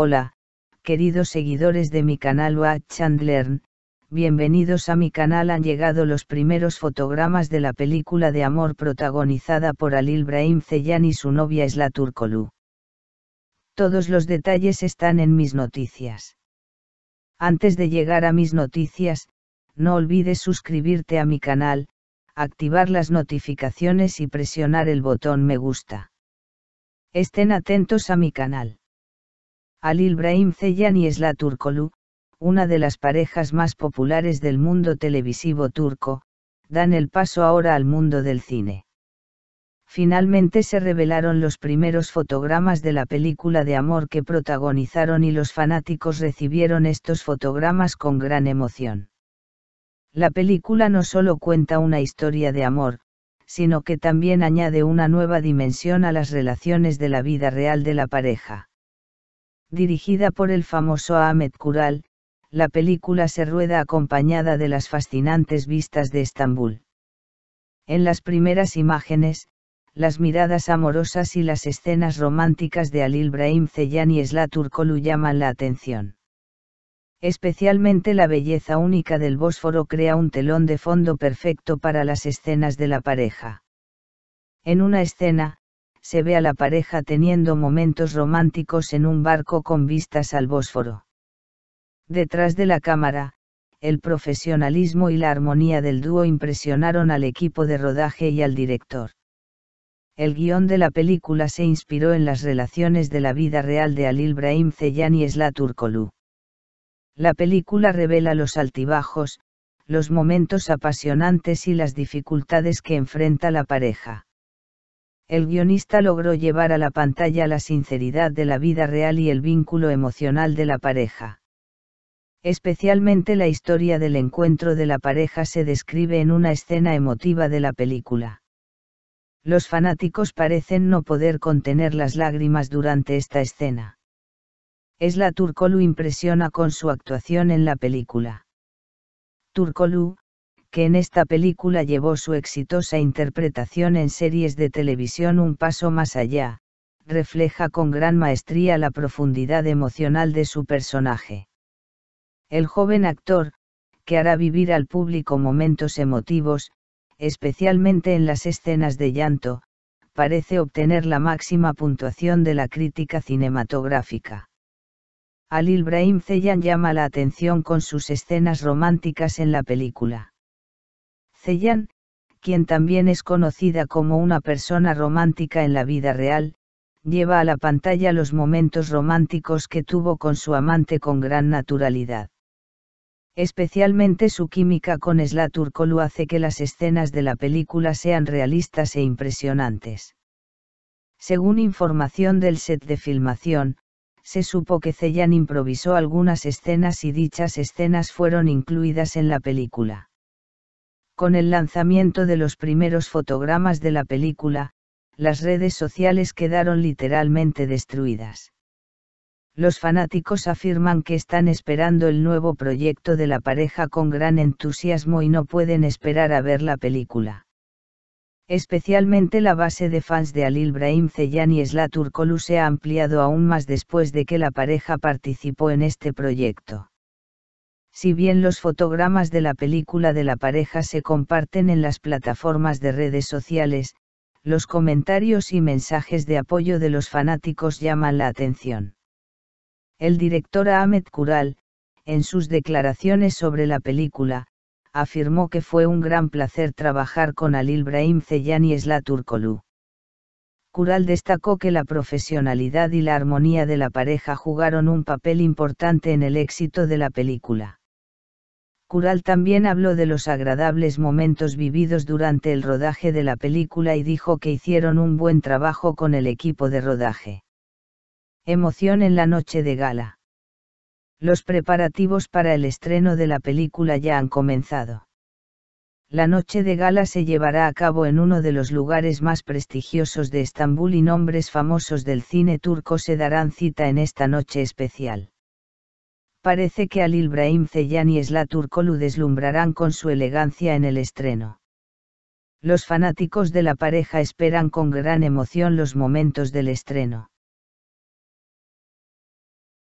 Hola, queridos seguidores de mi canal Watch and bienvenidos a mi canal han llegado los primeros fotogramas de la película de amor protagonizada por Alil Brahim Zeyan y su novia es la Todos los detalles están en mis noticias. Antes de llegar a mis noticias, no olvides suscribirte a mi canal, activar las notificaciones y presionar el botón me gusta. Estén atentos a mi canal. Alil Brahim Zeyan y Esla Turkolu, una de las parejas más populares del mundo televisivo turco, dan el paso ahora al mundo del cine. Finalmente se revelaron los primeros fotogramas de la película de amor que protagonizaron y los fanáticos recibieron estos fotogramas con gran emoción. La película no solo cuenta una historia de amor, sino que también añade una nueva dimensión a las relaciones de la vida real de la pareja. Dirigida por el famoso Ahmet Kural, la película se rueda acompañada de las fascinantes vistas de Estambul. En las primeras imágenes, las miradas amorosas y las escenas románticas de Alil Brahim Zeyan y Esla Turkolu llaman la atención. Especialmente la belleza única del Bósforo crea un telón de fondo perfecto para las escenas de la pareja. En una escena, se ve a la pareja teniendo momentos románticos en un barco con vistas al Bósforo. Detrás de la cámara, el profesionalismo y la armonía del dúo impresionaron al equipo de rodaje y al director. El guión de la película se inspiró en las relaciones de la vida real de Alil Ibrahim Ceyhan y Esla Turkolu. La película revela los altibajos, los momentos apasionantes y las dificultades que enfrenta la pareja el guionista logró llevar a la pantalla la sinceridad de la vida real y el vínculo emocional de la pareja. Especialmente la historia del encuentro de la pareja se describe en una escena emotiva de la película. Los fanáticos parecen no poder contener las lágrimas durante esta escena. Esla Turkolu impresiona con su actuación en la película. Turkolu, que en esta película llevó su exitosa interpretación en series de televisión un paso más allá, refleja con gran maestría la profundidad emocional de su personaje. El joven actor, que hará vivir al público momentos emotivos, especialmente en las escenas de llanto, parece obtener la máxima puntuación de la crítica cinematográfica. Alil Brahim Zeyan llama la atención con sus escenas románticas en la película. Castellán, quien también es conocida como una persona romántica en la vida real, lleva a la pantalla los momentos románticos que tuvo con su amante con gran naturalidad. Especialmente su química con Turcolu hace que las escenas de la película sean realistas e impresionantes. Según información del set de filmación, se supo que Ceyan improvisó algunas escenas y dichas escenas fueron incluidas en la película. Con el lanzamiento de los primeros fotogramas de la película, las redes sociales quedaron literalmente destruidas. Los fanáticos afirman que están esperando el nuevo proyecto de la pareja con gran entusiasmo y no pueden esperar a ver la película. Especialmente la base de fans de Alil Brahim Zeyan y Slatur se ha ampliado aún más después de que la pareja participó en este proyecto. Si bien los fotogramas de la película de la pareja se comparten en las plataformas de redes sociales, los comentarios y mensajes de apoyo de los fanáticos llaman la atención. El director Ahmed Kural, en sus declaraciones sobre la película, afirmó que fue un gran placer trabajar con Alil Ibrahim Zeyani y Esla Turkolu. Kural destacó que la profesionalidad y la armonía de la pareja jugaron un papel importante en el éxito de la película. Cural también habló de los agradables momentos vividos durante el rodaje de la película y dijo que hicieron un buen trabajo con el equipo de rodaje. Emoción en la noche de gala. Los preparativos para el estreno de la película ya han comenzado. La noche de gala se llevará a cabo en uno de los lugares más prestigiosos de Estambul y nombres famosos del cine turco se darán cita en esta noche especial. Parece que al Ibrahim Zeyan y lo deslumbrarán con su elegancia en el estreno. Los fanáticos de la pareja esperan con gran emoción los momentos del estreno.